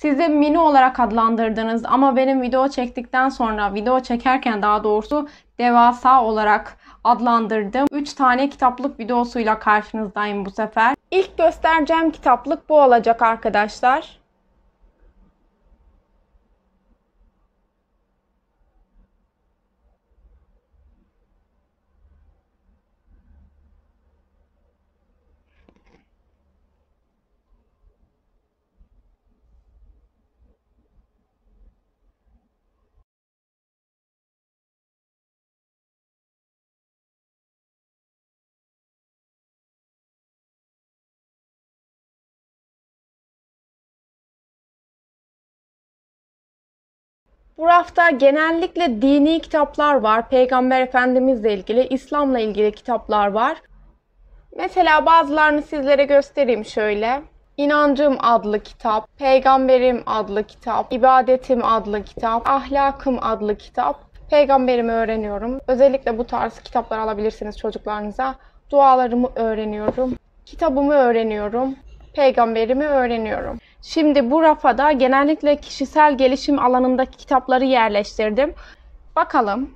size mini olarak adlandırdınız ama benim video çektikten sonra video çekerken daha doğrusu devasa olarak adlandırdım. 3 tane kitaplık videosuyla karşınızdayım bu sefer. İlk göstereceğim kitaplık bu olacak arkadaşlar. Bu rafta genellikle dini kitaplar var. Peygamber Efendimizle ilgili, İslam'la ilgili kitaplar var. Mesela bazılarını sizlere göstereyim şöyle. İnancım adlı kitap, Peygamberim adlı kitap, İbadetim adlı kitap, Ahlakım adlı kitap, Peygamberimi öğreniyorum. Özellikle bu tarz kitaplar alabilirsiniz çocuklarınıza. Dualarımı öğreniyorum, kitabımı öğreniyorum, peygamberimi öğreniyorum. Şimdi bu rafada genellikle kişisel gelişim alanındaki kitapları yerleştirdim. Bakalım.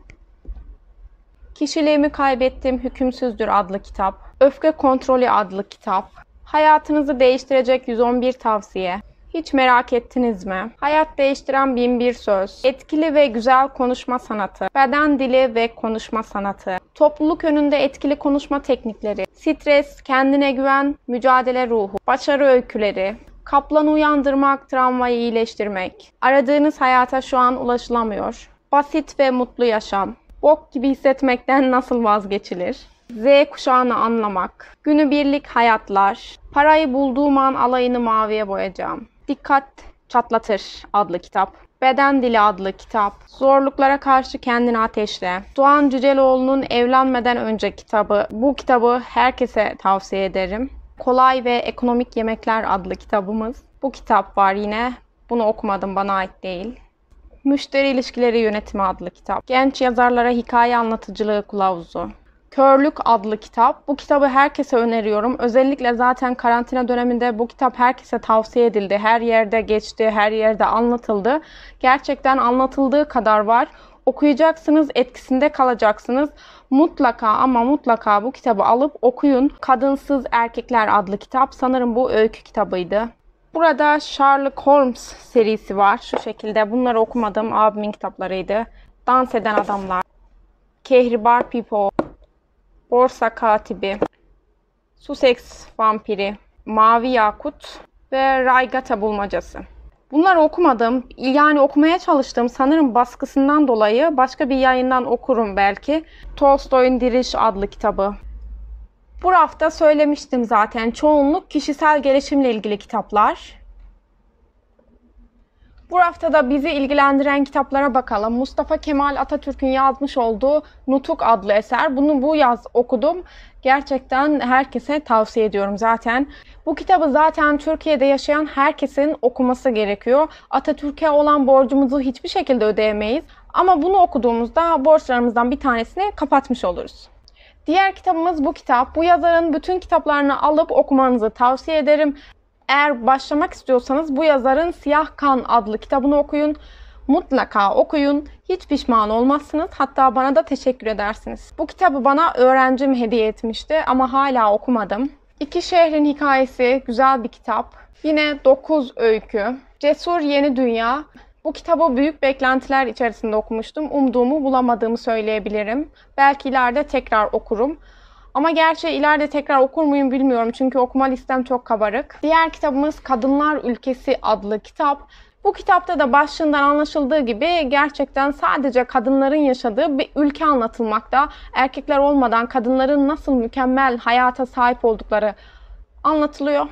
Kişiliğimi kaybettim, hükümsüzdür adlı kitap. Öfke kontrolü adlı kitap. Hayatınızı değiştirecek 111 tavsiye. Hiç merak ettiniz mi? Hayat değiştiren bin bir söz. Etkili ve güzel konuşma sanatı. Beden dili ve konuşma sanatı. Topluluk önünde etkili konuşma teknikleri. Stres, kendine güven, mücadele ruhu. Başarı öyküleri. Kaplanı uyandırmak, travmayı iyileştirmek. Aradığınız hayata şu an ulaşılamıyor. Basit ve mutlu yaşam. Bok gibi hissetmekten nasıl vazgeçilir? Z kuşağını anlamak. Günübirlik hayatlar. Parayı bulduğum an alayını maviye boyayacağım. Dikkat Çatlatır adlı kitap. Beden Dili adlı kitap. Zorluklara Karşı Kendini Ateşle. Doğan Cüceloğlu'nun Evlenmeden Önce kitabı. Bu kitabı herkese tavsiye ederim. Kolay ve Ekonomik Yemekler adlı kitabımız. Bu kitap var yine. Bunu okumadım, bana ait değil. Müşteri İlişkileri Yönetimi adlı kitap. Genç Yazarlara Hikaye Anlatıcılığı Kılavuzu. Körlük adlı kitap. Bu kitabı herkese öneriyorum. Özellikle zaten karantina döneminde bu kitap herkese tavsiye edildi. Her yerde geçti, her yerde anlatıldı. Gerçekten anlatıldığı kadar var okuyacaksınız, etkisinde kalacaksınız. Mutlaka ama mutlaka bu kitabı alıp okuyun. Kadınsız Erkekler adlı kitap. Sanırım bu öykü kitabıydı. Burada Sherlock Holmes serisi var. Şu şekilde bunları okumadım. Abimin kitaplarıydı. Dans Eden Adamlar, Kehribar Pipo, Borsa Katibi, Sussex Vampiri, Mavi Yakut ve Raygata Bulmacası. Bunlar okumadım. Yani okumaya çalıştığım sanırım baskısından dolayı başka bir yayından okurum belki. Tolstoy'un Diriş adlı kitabı. Bu hafta söylemiştim zaten. Çoğunluk kişisel gelişimle ilgili kitaplar. Bu haftada bizi ilgilendiren kitaplara bakalım. Mustafa Kemal Atatürk'ün yazmış olduğu Nutuk adlı eser. Bunu bu yaz okudum. Gerçekten herkese tavsiye ediyorum zaten. Bu kitabı zaten Türkiye'de yaşayan herkesin okuması gerekiyor. Atatürk'e olan borcumuzu hiçbir şekilde ödeyemeyiz. Ama bunu okuduğumuzda borçlarımızdan bir tanesini kapatmış oluruz. Diğer kitabımız bu kitap. Bu yazarın bütün kitaplarını alıp okumanızı tavsiye ederim. Eğer başlamak istiyorsanız bu yazarın Siyah Kan adlı kitabını okuyun mutlaka okuyun. Hiç pişman olmazsınız. Hatta bana da teşekkür edersiniz. Bu kitabı bana öğrencim hediye etmişti ama hala okumadım. İki Şehrin Hikayesi güzel bir kitap. Yine 9 Öykü. Cesur Yeni Dünya. Bu kitabı büyük beklentiler içerisinde okumuştum. Umduğumu bulamadığımı söyleyebilirim. Belki ileride tekrar okurum. Ama gerçi ileride tekrar okur muyum bilmiyorum çünkü okuma listem çok kabarık. Diğer kitabımız Kadınlar Ülkesi adlı kitap. Bu kitapta da başlığından anlaşıldığı gibi gerçekten sadece kadınların yaşadığı bir ülke anlatılmakta. Erkekler olmadan kadınların nasıl mükemmel hayata sahip oldukları anlatılıyor.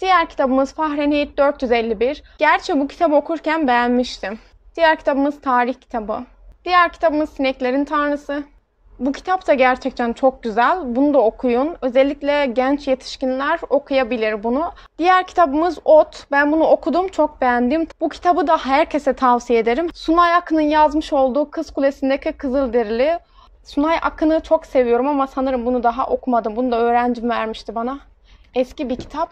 Diğer kitabımız Fahrenheit 451. Gerçi bu kitabı okurken beğenmiştim. Diğer kitabımız tarih kitabı. Diğer kitabımız Sineklerin Tanrısı. Bu kitap da gerçekten çok güzel. Bunu da okuyun. Özellikle genç yetişkinler okuyabilir bunu. Diğer kitabımız Ot. Ben bunu okudum, çok beğendim. Bu kitabı da herkese tavsiye ederim. Sunay Akın'ın yazmış olduğu Kız Kulesi'ndeki Kızılderili. Sunay Akın'ı çok seviyorum ama sanırım bunu daha okumadım. Bunu da öğrencim vermişti bana. Eski bir kitap.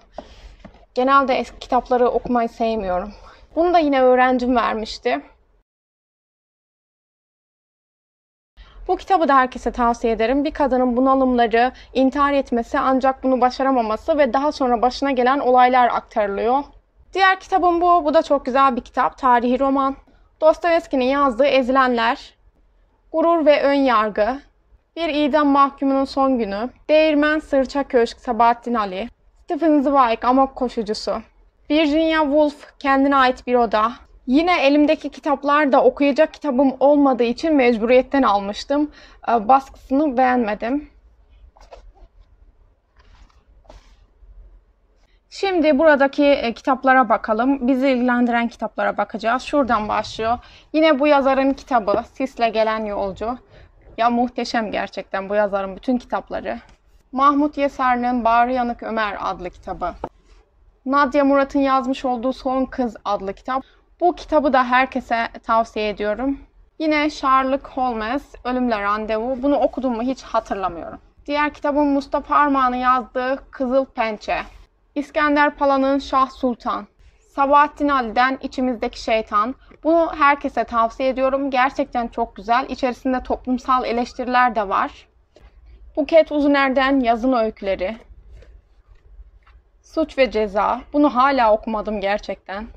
Genelde eski kitapları okumayı sevmiyorum. Bunu da yine öğrencim vermişti. Bu kitabı da herkese tavsiye ederim. Bir kadının bunalımları, intihar etmesi ancak bunu başaramaması ve daha sonra başına gelen olaylar aktarılıyor. Diğer kitabım bu. Bu da çok güzel bir kitap. Tarihi roman. Dostoyevski'nin yazdığı Ezilenler, Gurur ve Ön Yargı, Bir idam Mahkumunun Son Günü, Değirmen Sırça Köşk Sabahattin Ali, Stephen Zweig Amok Koşucusu, Virginia Woolf Kendine Ait Bir Oda, Yine elimdeki kitaplar da okuyacak kitabım olmadığı için mecburiyetten almıştım. Ee, baskısını beğenmedim. Şimdi buradaki e, kitaplara bakalım. Bizi ilgilendiren kitaplara bakacağız. Şuradan başlıyor. Yine bu yazarın kitabı Sisle Gelen Yolcu. Ya muhteşem gerçekten bu yazarın bütün kitapları. Mahmut Yeser'in Bağrı Yanık Ömer adlı kitabı. Nadia Murat'ın yazmış olduğu Son Kız adlı kitap. Bu kitabı da herkese tavsiye ediyorum. Yine Sherlock Holmes, Ölümle Randevu. Bunu okudum mu hiç hatırlamıyorum. Diğer kitabım Mustafa Armağan'ın yazdığı Kızıl Pençe. İskender Pala'nın Şah Sultan. Sabahattin Ali'den İçimizdeki Şeytan. Bunu herkese tavsiye ediyorum. Gerçekten çok güzel. İçerisinde toplumsal eleştiriler de var. Buket Uzuner'den Yazın Öyküleri. Suç ve Ceza. Bunu hala okumadım gerçekten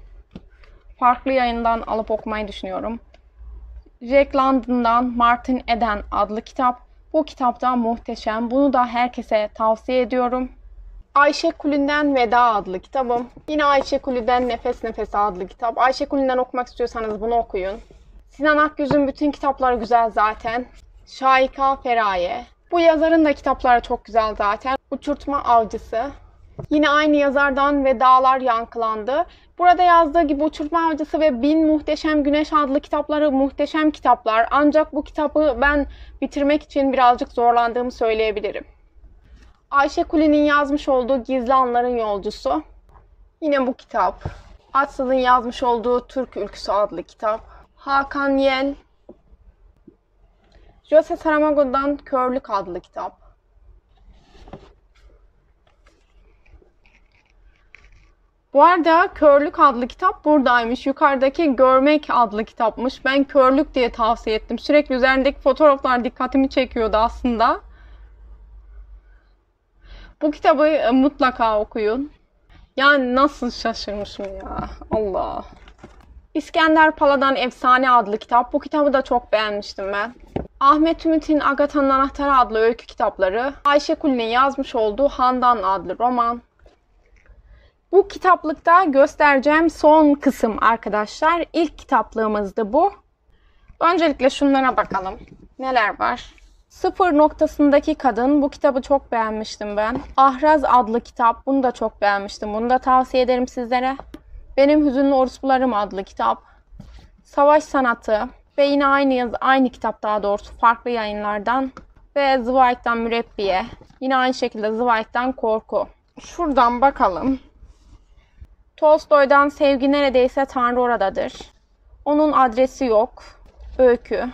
farklı yayından alıp okumayı düşünüyorum. Jack London'dan Martin Eden adlı kitap. Bu kitap da muhteşem. Bunu da herkese tavsiye ediyorum. Ayşe Kulü'nden Veda adlı kitabım. Yine Ayşe Kulü'den Nefes Nefes adlı kitap. Ayşe Kulü'nden okumak istiyorsanız bunu okuyun. Sinan Akgüz'ün bütün kitapları güzel zaten. Şaika Feraye. Bu yazarın da kitapları çok güzel zaten. Uçurtma Avcısı. Yine aynı yazardan ve dağlar yankılandı. Burada yazdığı gibi Uçurtma Avcısı ve Bin Muhteşem Güneş adlı kitapları muhteşem kitaplar. Ancak bu kitabı ben bitirmek için birazcık zorlandığımı söyleyebilirim. Ayşe Kuli'nin yazmış olduğu Gizli Anların Yolcusu. Yine bu kitap. Atsız'ın yazmış olduğu Türk Ülküsü adlı kitap. Hakan Yel. Jose Saramago'dan Körlük adlı kitap. Bu arada Körlük adlı kitap buradaymış. Yukarıdaki Görmek adlı kitapmış. Ben Körlük diye tavsiye ettim. Sürekli üzerindeki fotoğraflar dikkatimi çekiyordu aslında. Bu kitabı e, mutlaka okuyun. Yani nasıl şaşırmışım ya. Allah. İskender Pala'dan Efsane adlı kitap. Bu kitabı da çok beğenmiştim ben. Ahmet Ümit'in Agatha'nın Anahtarı adlı öykü kitapları. Ayşe Kulin'in yazmış olduğu Handan adlı roman. Bu kitaplıkta göstereceğim son kısım arkadaşlar. İlk kitaplığımızdı bu. Öncelikle şunlara bakalım. Neler var? Sıfır noktasındaki kadın. Bu kitabı çok beğenmiştim ben. Ahraz adlı kitap. Bunu da çok beğenmiştim. Bunu da tavsiye ederim sizlere. Benim Hüzünlü Orospularım adlı kitap. Savaş Sanatı ve yine aynı yaz aynı kitap daha doğrusu farklı yayınlardan ve Zweig'den Mürebbiye. Yine aynı şekilde Zweig'den Korku. Şuradan bakalım. Tolstoy'dan sevgi neredeyse Tanrı oradadır. Onun adresi yok. Öykü.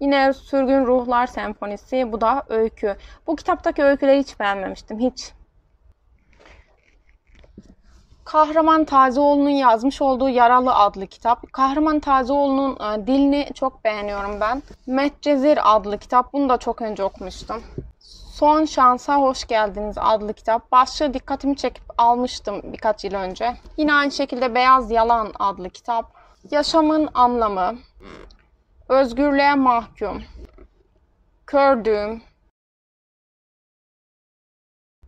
Yine Sürgün Ruhlar Senfonisi. Bu da öykü. Bu kitaptaki öyküleri hiç beğenmemiştim. Hiç. Kahraman Tazeoğlu'nun yazmış olduğu Yaralı adlı kitap. Kahraman Tazeoğlu'nun e, dilini çok beğeniyorum ben. Metcezir adlı kitap. Bunu da çok önce okumuştum. Son Şansa Hoş Geldiniz adlı kitap. Başlığı dikkatimi çekip almıştım birkaç yıl önce. Yine aynı şekilde Beyaz Yalan adlı kitap. Yaşamın Anlamı, Özgürlüğe Mahkum, Kördüğüm,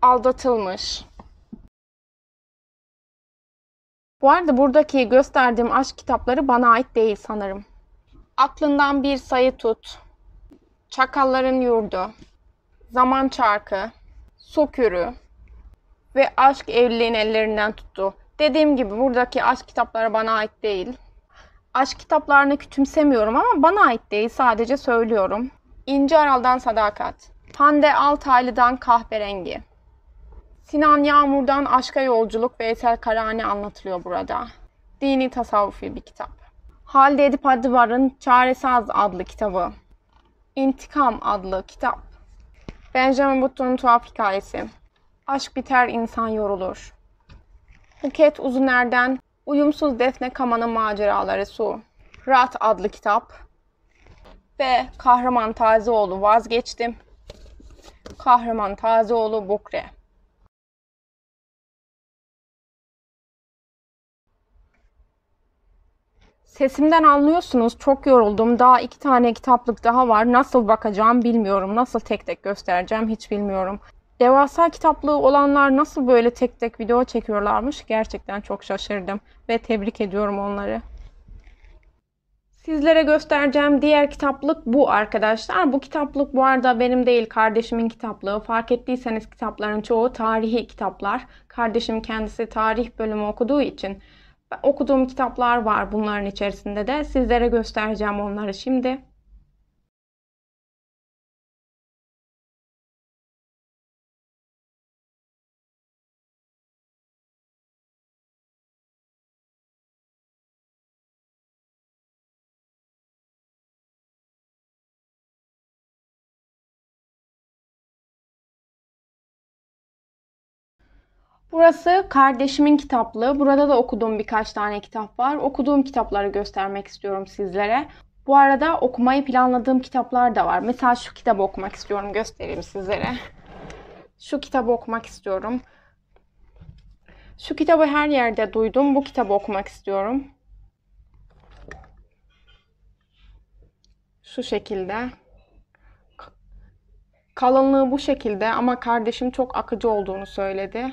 Aldatılmış. Bu arada buradaki gösterdiğim aşk kitapları bana ait değil sanırım. Aklından bir sayı tut. Çakalların yurdu zaman çarkı, sokürü ve aşk evliliğin ellerinden tuttu. Dediğim gibi buradaki aşk kitapları bana ait değil. Aşk kitaplarını küçümsemiyorum ama bana ait değil sadece söylüyorum. İnci Aral'dan Sadakat, Hande Altaylı'dan Kahverengi, Sinan Yağmur'dan Aşka Yolculuk ve Eser Karani anlatılıyor burada. Dini tasavvufi bir kitap. Halide Edip Adıvar'ın Çaresiz adlı kitabı. İntikam adlı kitap. Benjamin Button'un tuhaf hikayesi. Aşk biter insan yorulur. Buket Uzuner'den Uyumsuz Defne Kaman'ın maceraları su. Rat adlı kitap. Ve Kahraman Tazeoğlu Vazgeçtim. Kahraman Tazeoğlu Bukre. Sesimden anlıyorsunuz çok yoruldum. Daha iki tane kitaplık daha var. Nasıl bakacağım bilmiyorum. Nasıl tek tek göstereceğim hiç bilmiyorum. Devasa kitaplığı olanlar nasıl böyle tek tek video çekiyorlarmış gerçekten çok şaşırdım ve tebrik ediyorum onları. Sizlere göstereceğim diğer kitaplık bu arkadaşlar. Bu kitaplık bu arada benim değil kardeşimin kitaplığı. Fark ettiyseniz kitapların çoğu tarihi kitaplar. Kardeşim kendisi tarih bölümü okuduğu için Okuduğum kitaplar var bunların içerisinde de. Sizlere göstereceğim onları şimdi. Burası kardeşimin kitaplığı. Burada da okuduğum birkaç tane kitap var. Okuduğum kitapları göstermek istiyorum sizlere. Bu arada okumayı planladığım kitaplar da var. Mesela şu kitabı okumak istiyorum. Göstereyim sizlere. Şu kitabı okumak istiyorum. Şu kitabı her yerde duydum. Bu kitabı okumak istiyorum. Şu şekilde. Kalınlığı bu şekilde ama kardeşim çok akıcı olduğunu söyledi.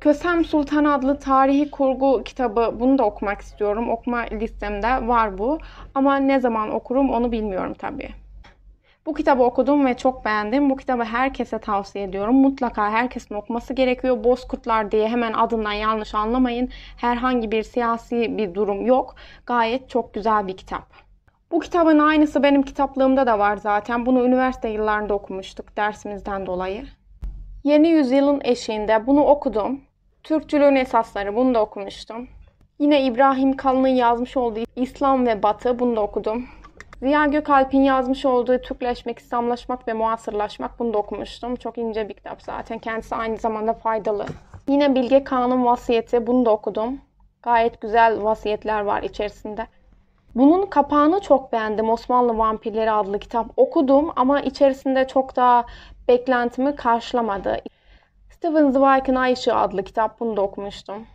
Kösem Sultan adlı tarihi kurgu kitabı bunu da okumak istiyorum. Okuma listemde var bu. Ama ne zaman okurum onu bilmiyorum tabii. Bu kitabı okudum ve çok beğendim. Bu kitabı herkese tavsiye ediyorum. Mutlaka herkesin okuması gerekiyor. Bozkurtlar diye hemen adından yanlış anlamayın. Herhangi bir siyasi bir durum yok. Gayet çok güzel bir kitap. Bu kitabın aynısı benim kitaplığımda da var zaten. Bunu üniversite yıllarında okumuştuk dersimizden dolayı. Yeni Yüzyıl'ın eşiğinde bunu okudum. Türkçülüğün esasları bunu da okumuştum. Yine İbrahim Kalın'ın yazmış olduğu İslam ve Batı bunu da okudum. Ziya Gökalp'in yazmış olduğu Türkleşmek, İslamlaşmak ve Muasırlaşmak bunu da okumuştum. Çok ince bir kitap zaten. Kendisi aynı zamanda faydalı. Yine Bilge Kağan'ın vasiyeti bunu da okudum. Gayet güzel vasiyetler var içerisinde. Bunun kapağını çok beğendim. Osmanlı Vampirleri adlı kitap okudum ama içerisinde çok daha beklentimi karşılamadı. Steven Zweig'in Ay Işığı adlı kitap bunu da okumuştum.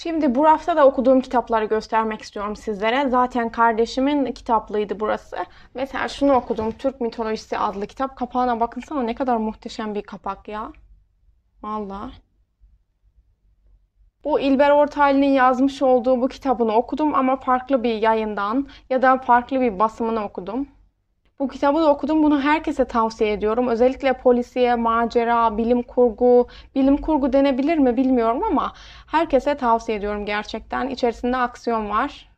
Şimdi bu hafta da okuduğum kitapları göstermek istiyorum sizlere. Zaten kardeşimin kitaplığıydı burası. Mesela şunu okudum. Türk Mitolojisi adlı kitap. Kapağına bakınsana ne kadar muhteşem bir kapak ya. Vallahi. Bu İlber Ortaylı'nın yazmış olduğu bu kitabını okudum ama farklı bir yayından ya da farklı bir basımını okudum. Bu kitabı da okudum. Bunu herkese tavsiye ediyorum. Özellikle polisiye, macera, bilim kurgu, bilim kurgu denebilir mi bilmiyorum ama herkese tavsiye ediyorum gerçekten. İçerisinde aksiyon var.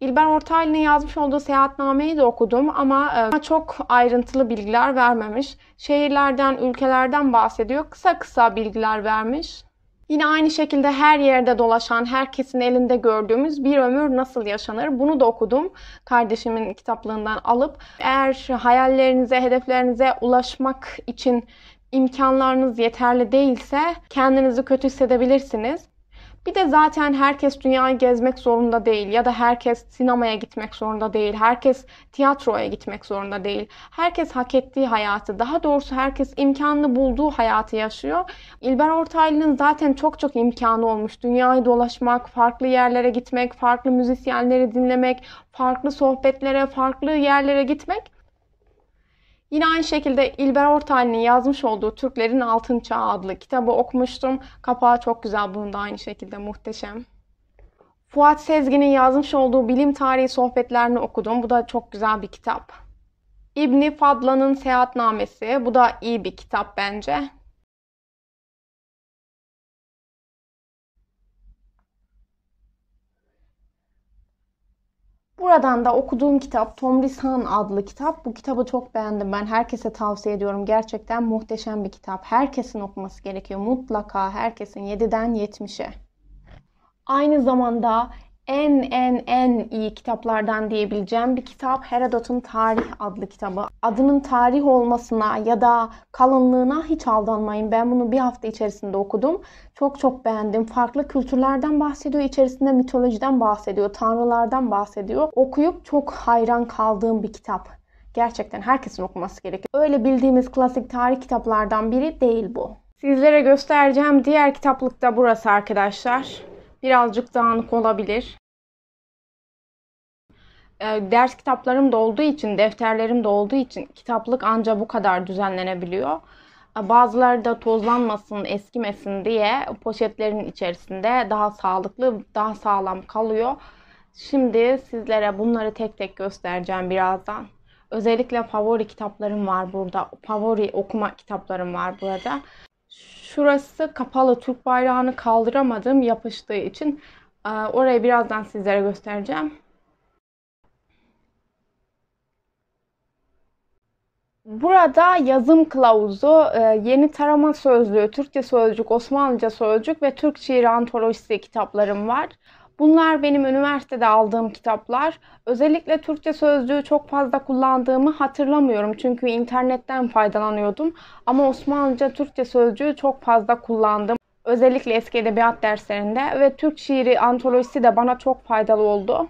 İlber Ortaylı'nın yazmış olduğu seyahatnameyi de okudum ama e, çok ayrıntılı bilgiler vermemiş. Şehirlerden, ülkelerden bahsediyor. Kısa kısa bilgiler vermiş. Yine aynı şekilde her yerde dolaşan, herkesin elinde gördüğümüz bir ömür nasıl yaşanır? Bunu da okudum. Kardeşimin kitaplığından alıp eğer hayallerinize, hedeflerinize ulaşmak için imkanlarınız yeterli değilse kendinizi kötü hissedebilirsiniz. Bir de zaten herkes dünyayı gezmek zorunda değil ya da herkes sinemaya gitmek zorunda değil. Herkes tiyatroya gitmek zorunda değil. Herkes hak ettiği hayatı, daha doğrusu herkes imkanını bulduğu hayatı yaşıyor. İlber Ortaylı'nın zaten çok çok imkanı olmuş. Dünyayı dolaşmak, farklı yerlere gitmek, farklı müzisyenleri dinlemek, farklı sohbetlere, farklı yerlere gitmek Yine aynı şekilde İlber Ortaylı'nın yazmış olduğu Türklerin Altın Çağı adlı kitabı okumuştum. Kapağı çok güzel bunun da aynı şekilde muhteşem. Fuat Sezgin'in yazmış olduğu bilim tarihi sohbetlerini okudum. Bu da çok güzel bir kitap. İbni Fadla'nın Seyahatnamesi. Bu da iyi bir kitap bence. Buradan da okuduğum kitap Tomrisan adlı kitap. Bu kitabı çok beğendim ben. Herkese tavsiye ediyorum. Gerçekten muhteşem bir kitap. Herkesin okuması gerekiyor. Mutlaka herkesin 7'den 70'e. Aynı zamanda en en en iyi kitaplardan diyebileceğim bir kitap Herodot'un Tarih adlı kitabı. Adının tarih olmasına ya da kalınlığına hiç aldanmayın. Ben bunu bir hafta içerisinde okudum. Çok çok beğendim. Farklı kültürlerden bahsediyor. İçerisinde mitolojiden bahsediyor. Tanrılardan bahsediyor. Okuyup çok hayran kaldığım bir kitap. Gerçekten herkesin okuması gerekiyor. Öyle bildiğimiz klasik tarih kitaplardan biri değil bu. Sizlere göstereceğim diğer kitaplık da burası arkadaşlar birazcık dağınık olabilir. Ee, ders kitaplarım da olduğu için, defterlerim de olduğu için kitaplık anca bu kadar düzenlenebiliyor. Ee, bazıları da tozlanmasın, eskimesin diye poşetlerin içerisinde daha sağlıklı, daha sağlam kalıyor. Şimdi sizlere bunları tek tek göstereceğim birazdan. Özellikle favori kitaplarım var burada. Favori okuma kitaplarım var burada. Şurası kapalı Türk bayrağını kaldıramadım yapıştığı için. E, orayı birazdan sizlere göstereceğim. Burada yazım kılavuzu, e, yeni tarama sözlüğü, Türkçe sözcük, Osmanlıca sözcük ve Türk şiiri antolojisi kitaplarım var. Bunlar benim üniversitede aldığım kitaplar. Özellikle Türkçe sözlüğü çok fazla kullandığımı hatırlamıyorum çünkü internetten faydalanıyordum. Ama Osmanlıca Türkçe sözcüğü çok fazla kullandım. Özellikle eski edebiyat derslerinde ve Türk şiiri antolojisi de bana çok faydalı oldu.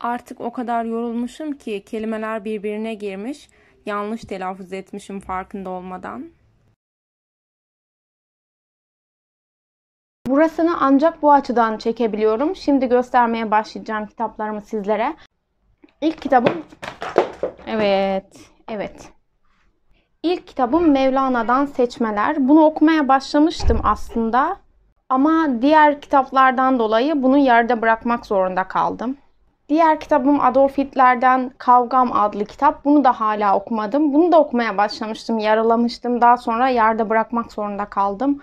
Artık o kadar yorulmuşum ki kelimeler birbirine girmiş. Yanlış telaffuz etmişim farkında olmadan. Burasını ancak bu açıdan çekebiliyorum. Şimdi göstermeye başlayacağım kitaplarımı sizlere. İlk kitabım Evet, evet. İlk kitabım Mevlana'dan Seçmeler. Bunu okumaya başlamıştım aslında. Ama diğer kitaplardan dolayı bunu yerde bırakmak zorunda kaldım. Diğer kitabım Adolf Hitler'den Kavgam adlı kitap. Bunu da hala okumadım. Bunu da okumaya başlamıştım, yaralamıştım. Daha sonra yerde bırakmak zorunda kaldım.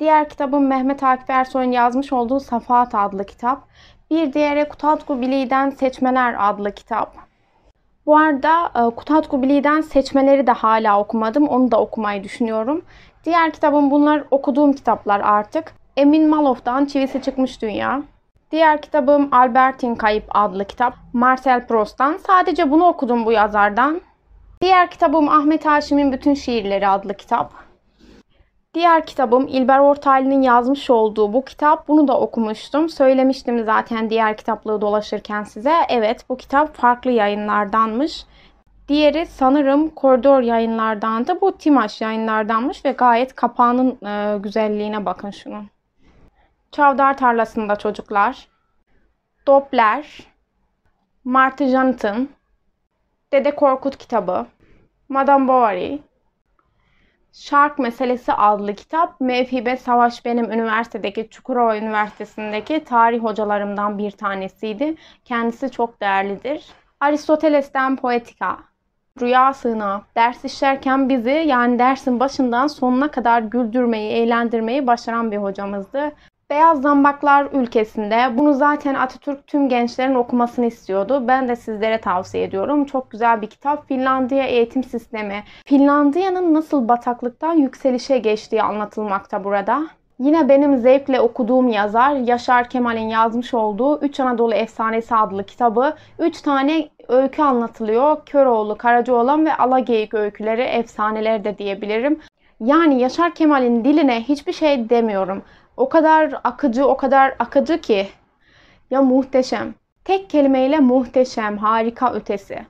Diğer kitabım Mehmet Akif Ersoy'un yazmış olduğu Safahat adlı kitap. Bir diğeri Kutatku Bili'den Seçmeler adlı kitap. Bu arada e, Kutatku Bili'den Seçmeleri de hala okumadım. Onu da okumayı düşünüyorum. Diğer kitabım bunlar okuduğum kitaplar artık. Emin Malof'tan Çivisi Çıkmış Dünya. Diğer kitabım Albert'in Kayıp adlı kitap. Marcel Proust'tan. Sadece bunu okudum bu yazardan. Diğer kitabım Ahmet Haşim'in Bütün Şiirleri adlı kitap. Diğer kitabım İlber Ortaylı'nın yazmış olduğu bu kitap. Bunu da okumuştum. Söylemiştim zaten diğer kitaplığı dolaşırken size. Evet bu kitap farklı yayınlardanmış. Diğeri sanırım Koridor da, Bu Timaş yayınlardanmış ve gayet kapağının e, güzelliğine bakın şunu. Çavdar Tarlası'nda Çocuklar, Doppler, Martha Jonathan, Dede Korkut kitabı, Madame Bovary, Şark Meselesi adlı kitap Mevhibe Savaş benim üniversitedeki Çukurova Üniversitesi'ndeki tarih hocalarımdan bir tanesiydi. Kendisi çok değerlidir. Aristoteles'ten Poetika, Rüya Sığınağı. Ders işlerken bizi yani dersin başından sonuna kadar güldürmeyi, eğlendirmeyi başaran bir hocamızdı. Beyaz Zambaklar ülkesinde bunu zaten Atatürk tüm gençlerin okumasını istiyordu. Ben de sizlere tavsiye ediyorum. Çok güzel bir kitap. Finlandiya eğitim sistemi. Finlandiya'nın nasıl bataklıktan yükselişe geçtiği anlatılmakta burada. Yine benim zevkle okuduğum yazar Yaşar Kemal'in yazmış olduğu Üç Anadolu Efsanesi adlı kitabı 3 tane öykü anlatılıyor. Köroğlu, Karacaoğlan ve Alageyik öyküleri, efsaneler de diyebilirim. Yani Yaşar Kemal'in diline hiçbir şey demiyorum. O kadar akıcı, o kadar akıcı ki. Ya muhteşem. Tek kelimeyle muhteşem, harika ötesi.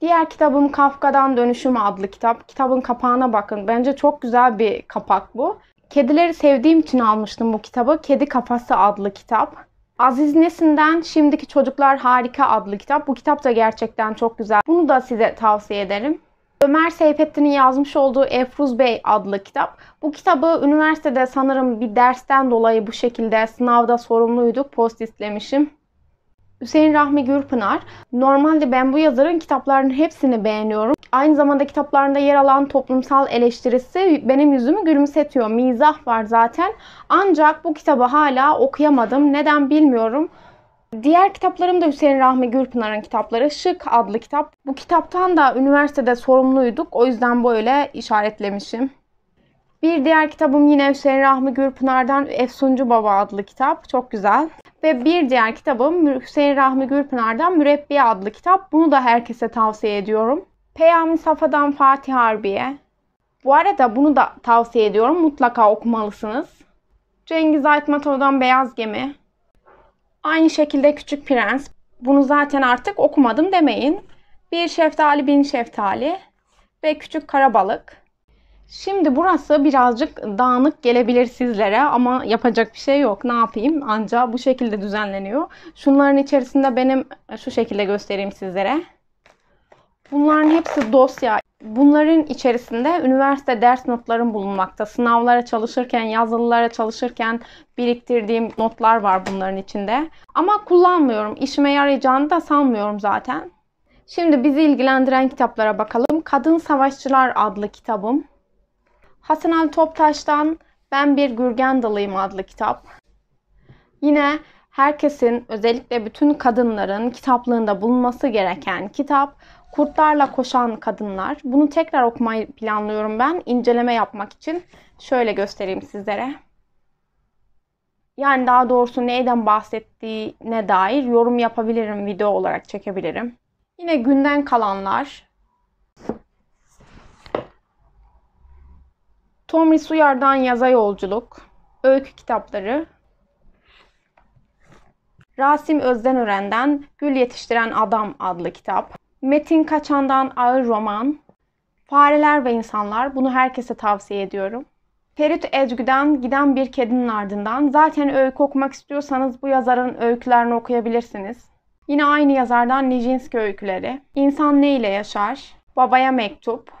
Diğer kitabım Kafka'dan Dönüşüm adlı kitap. Kitabın kapağına bakın. Bence çok güzel bir kapak bu. Kedileri sevdiğim için almıştım bu kitabı. Kedi Kafası adlı kitap. Aziz Nesin'den Şimdiki Çocuklar Harika adlı kitap. Bu kitap da gerçekten çok güzel. Bunu da size tavsiye ederim. Ömer Seyfettin'in yazmış olduğu Efruz Bey adlı kitap. Bu kitabı üniversitede sanırım bir dersten dolayı bu şekilde sınavda sorumluyduk, post istemişim. Hüseyin Rahmi Gürpınar. Normalde ben bu yazarın kitaplarının hepsini beğeniyorum. Aynı zamanda kitaplarında yer alan toplumsal eleştirisi benim yüzümü gülümsetiyor. Mizah var zaten. Ancak bu kitabı hala okuyamadım. Neden bilmiyorum. Diğer kitaplarım da Hüseyin Rahmi Gürpınar'ın kitapları. Şık adlı kitap. Bu kitaptan da üniversitede sorumluyduk. O yüzden böyle işaretlemişim. Bir diğer kitabım yine Hüseyin Rahmi Gürpınar'dan Efsuncu Baba adlı kitap. Çok güzel. Ve bir diğer kitabım Hüseyin Rahmi Gürpınar'dan "Mürebbi" adlı kitap. Bunu da herkese tavsiye ediyorum. Peyami Safa'dan Fatih Harbiye. Bu arada bunu da tavsiye ediyorum. Mutlaka okumalısınız. Cengiz Aytmatov'dan Beyaz Gemi. Aynı şekilde Küçük Prens. Bunu zaten artık okumadım demeyin. Bir şeftali bin şeftali ve küçük karabalık. Şimdi burası birazcık dağınık gelebilir sizlere ama yapacak bir şey yok. Ne yapayım? Anca bu şekilde düzenleniyor. Şunların içerisinde benim şu şekilde göstereyim sizlere. Bunların hepsi dosya. Bunların içerisinde üniversite ders notlarım bulunmakta. Sınavlara çalışırken, yazılılara çalışırken biriktirdiğim notlar var bunların içinde. Ama kullanmıyorum. İşime yarayacağını da sanmıyorum zaten. Şimdi bizi ilgilendiren kitaplara bakalım. Kadın Savaşçılar adlı kitabım. Hasan Ali Toptaş'tan Ben Bir Gürgen Dalıyım adlı kitap. Yine herkesin özellikle bütün kadınların kitaplığında bulunması gereken kitap Kurtlarla Koşan Kadınlar. Bunu tekrar okumayı planlıyorum ben inceleme yapmak için. Şöyle göstereyim sizlere. Yani daha doğrusu neyden bahsettiğine dair yorum yapabilirim, video olarak çekebilirim. Yine günden kalanlar. Tomris Uyar'dan Yaza Yolculuk. Öykü kitapları. Rasim Özdenören'den Gül Yetiştiren Adam adlı kitap. Metin Kaçan'dan Ağır Roman, Fareler ve İnsanlar bunu herkese tavsiye ediyorum. Ferit Ezgü'den Giden Bir Kedinin Ardından zaten öykü okumak istiyorsanız bu yazarın öykülerini okuyabilirsiniz. Yine aynı yazardan Nijinsky öyküleri, İnsan Ne ile Yaşar, Babaya Mektup,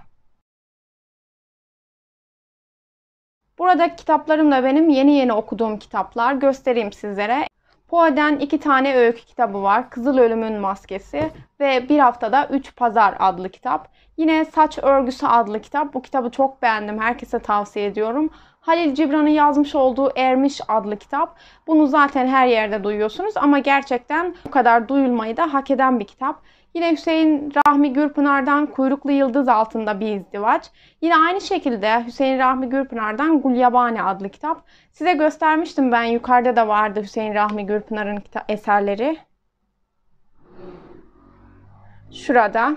Burada kitaplarım da benim yeni yeni okuduğum kitaplar göstereyim sizlere. Poe'den iki tane öykü kitabı var. Kızıl Ölümün Maskesi ve Bir Haftada Üç Pazar adlı kitap. Yine Saç Örgüsü adlı kitap. Bu kitabı çok beğendim. Herkese tavsiye ediyorum. Halil Cibran'ın yazmış olduğu Ermiş adlı kitap. Bunu zaten her yerde duyuyorsunuz ama gerçekten bu kadar duyulmayı da hak eden bir kitap. Yine Hüseyin Rahmi Gürpınar'dan Kuyruklu Yıldız Altında Bir İzdivaç. Yine aynı şekilde Hüseyin Rahmi Gürpınar'dan Gulyabani adlı kitap. Size göstermiştim ben yukarıda da vardı Hüseyin Rahmi Gürpınar'ın eserleri. Şurada.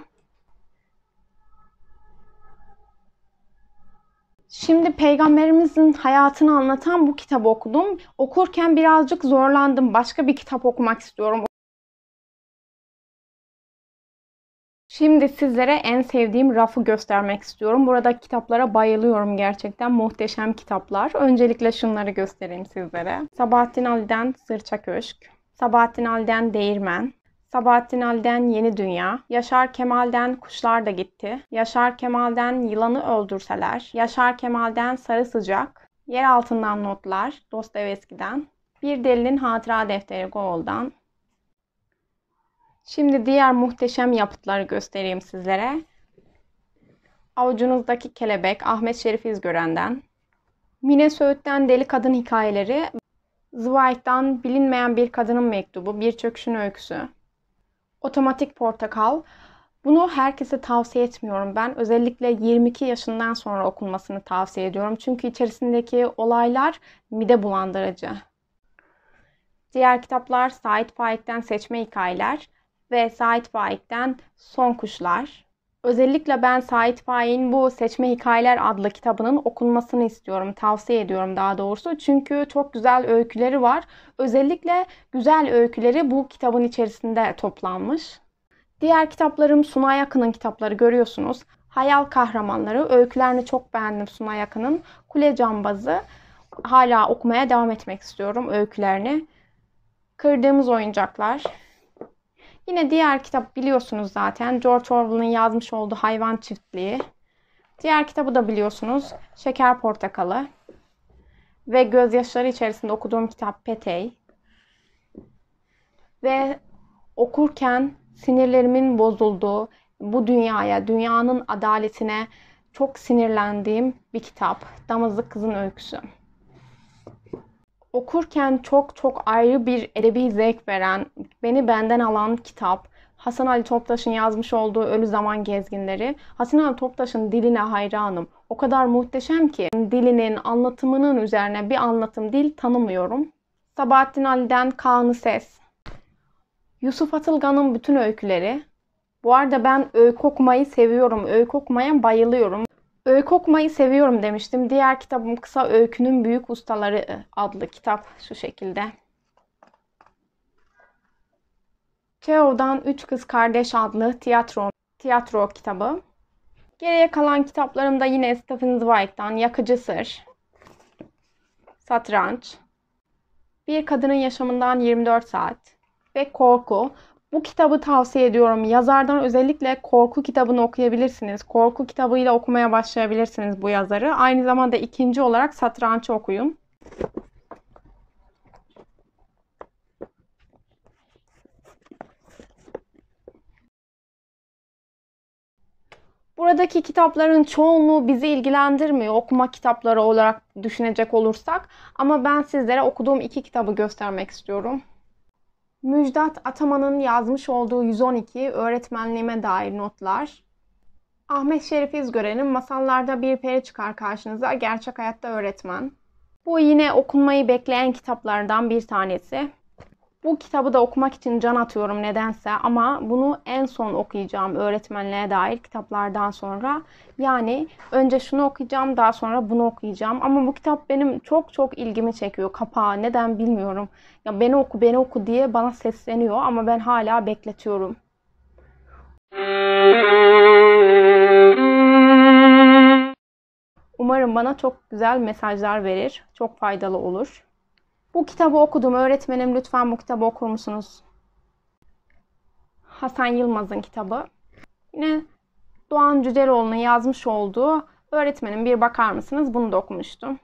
Şimdi peygamberimizin hayatını anlatan bu kitabı okudum. Okurken birazcık zorlandım. Başka bir kitap okumak istiyorum. Şimdi sizlere en sevdiğim rafı göstermek istiyorum. Burada kitaplara bayılıyorum gerçekten. Muhteşem kitaplar. Öncelikle şunları göstereyim sizlere. Sabahattin Ali'den Sırça Köşk. Sabahattin Ali'den Değirmen. Sabahattin Ali'den Yeni Dünya, Yaşar Kemal'den Kuşlar da Gitti, Yaşar Kemal'den Yılanı Öldürseler, Yaşar Kemal'den Sarı Sıcak, Yer Altından Notlar, Dostoyevski'den, Bir Delinin Hatıra Defteri Goğul'dan, Şimdi diğer muhteşem yapıtları göstereyim sizlere. Avucunuzdaki Kelebek Ahmet Şerif İzgören'den, Mine Söğüt'ten Deli Kadın Hikayeleri, Zweig'dan Bilinmeyen Bir Kadının Mektubu, Bir Çöküşün Öyküsü, Otomatik Portakal. Bunu herkese tavsiye etmiyorum ben. Özellikle 22 yaşından sonra okunmasını tavsiye ediyorum. Çünkü içerisindeki olaylar mide bulandırıcı. Diğer kitaplar Said Faik'ten Seçme Hikayeler, ve Sait Faik'ten Son Kuşlar. Özellikle ben Sait Faik'in bu Seçme Hikayeler adlı kitabının okunmasını istiyorum. Tavsiye ediyorum daha doğrusu. Çünkü çok güzel öyküleri var. Özellikle güzel öyküleri bu kitabın içerisinde toplanmış. Diğer kitaplarım Sunay Akın'ın kitapları görüyorsunuz. Hayal Kahramanları, öykülerini çok beğendim Sunay Akın'ın. Kule Cambazı, hala okumaya devam etmek istiyorum öykülerini. Kırdığımız Oyuncaklar, Yine diğer kitap biliyorsunuz zaten George Orwell'ın yazmış olduğu Hayvan Çiftliği. Diğer kitabı da biliyorsunuz Şeker Portakalı. Ve gözyaşları içerisinde okuduğum kitap Petey. Ve okurken sinirlerimin bozulduğu, bu dünyaya, dünyanın adaletine çok sinirlendiğim bir kitap. Damızlık Kızın Öyküsü okurken çok çok ayrı bir edebi zevk veren, beni benden alan kitap. Hasan Ali Toptaş'ın yazmış olduğu Ölü Zaman Gezginleri. Hasan Ali Toptaş'ın diline hayranım. O kadar muhteşem ki dilinin anlatımının üzerine bir anlatım dil tanımıyorum. Sabahattin Ali'den Kaan'ı Ses. Yusuf Atılgan'ın bütün öyküleri. Bu arada ben öykü okumayı seviyorum. Öykü okumaya bayılıyorum. Öykü okumayı seviyorum demiştim. Diğer kitabım kısa Öykünün Büyük Ustaları e, adlı kitap şu şekilde. Çehov'dan Üç Kız Kardeş adlı tiyatro, tiyatro kitabı. Geriye kalan kitaplarımda yine Stephen Zweig'dan Yakıcı Sır, Satranç, Bir Kadının Yaşamından 24 Saat ve Korku bu kitabı tavsiye ediyorum. Yazardan özellikle korku kitabını okuyabilirsiniz. Korku kitabıyla okumaya başlayabilirsiniz bu yazarı. Aynı zamanda ikinci olarak satrançı okuyun. Buradaki kitapların çoğunluğu bizi ilgilendirmiyor okuma kitapları olarak düşünecek olursak ama ben sizlere okuduğum iki kitabı göstermek istiyorum. Müjdat Ataman'ın yazmış olduğu 112 öğretmenliğime dair notlar. Ahmet Şerif İzgören'in Masallarda Bir Peri Çıkar Karşınıza Gerçek Hayatta Öğretmen. Bu yine okunmayı bekleyen kitaplardan bir tanesi. Bu kitabı da okumak için can atıyorum nedense ama bunu en son okuyacağım öğretmenliğe dair kitaplardan sonra. Yani önce şunu okuyacağım daha sonra bunu okuyacağım ama bu kitap benim çok çok ilgimi çekiyor kapağı neden bilmiyorum. Ya beni oku beni oku diye bana sesleniyor ama ben hala bekletiyorum. Umarım bana çok güzel mesajlar verir, çok faydalı olur. Bu kitabı okudum öğretmenim lütfen bu kitabı okur musunuz? Hasan Yılmaz'ın kitabı. Yine Doğan Cüceloğlu'nun yazmış olduğu Öğretmenim bir bakar mısınız? Bunu da okumuştum.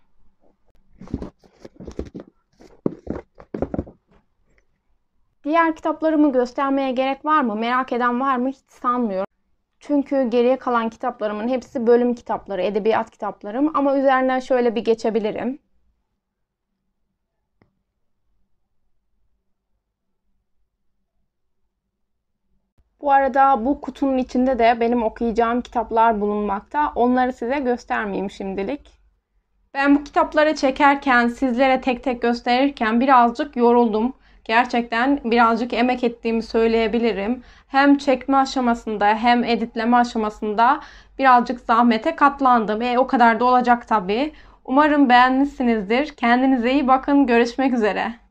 Diğer kitaplarımı göstermeye gerek var mı? Merak eden var mı? Hiç sanmıyorum. Çünkü geriye kalan kitaplarımın hepsi bölüm kitapları, edebiyat kitaplarım ama üzerine şöyle bir geçebilirim. Bu arada bu kutunun içinde de benim okuyacağım kitaplar bulunmakta. Onları size göstermeyeyim şimdilik. Ben bu kitapları çekerken, sizlere tek tek gösterirken birazcık yoruldum. Gerçekten birazcık emek ettiğimi söyleyebilirim. Hem çekme aşamasında hem editleme aşamasında birazcık zahmete katlandım. E o kadar da olacak tabii. Umarım beğenmişsinizdir. Kendinize iyi bakın. Görüşmek üzere.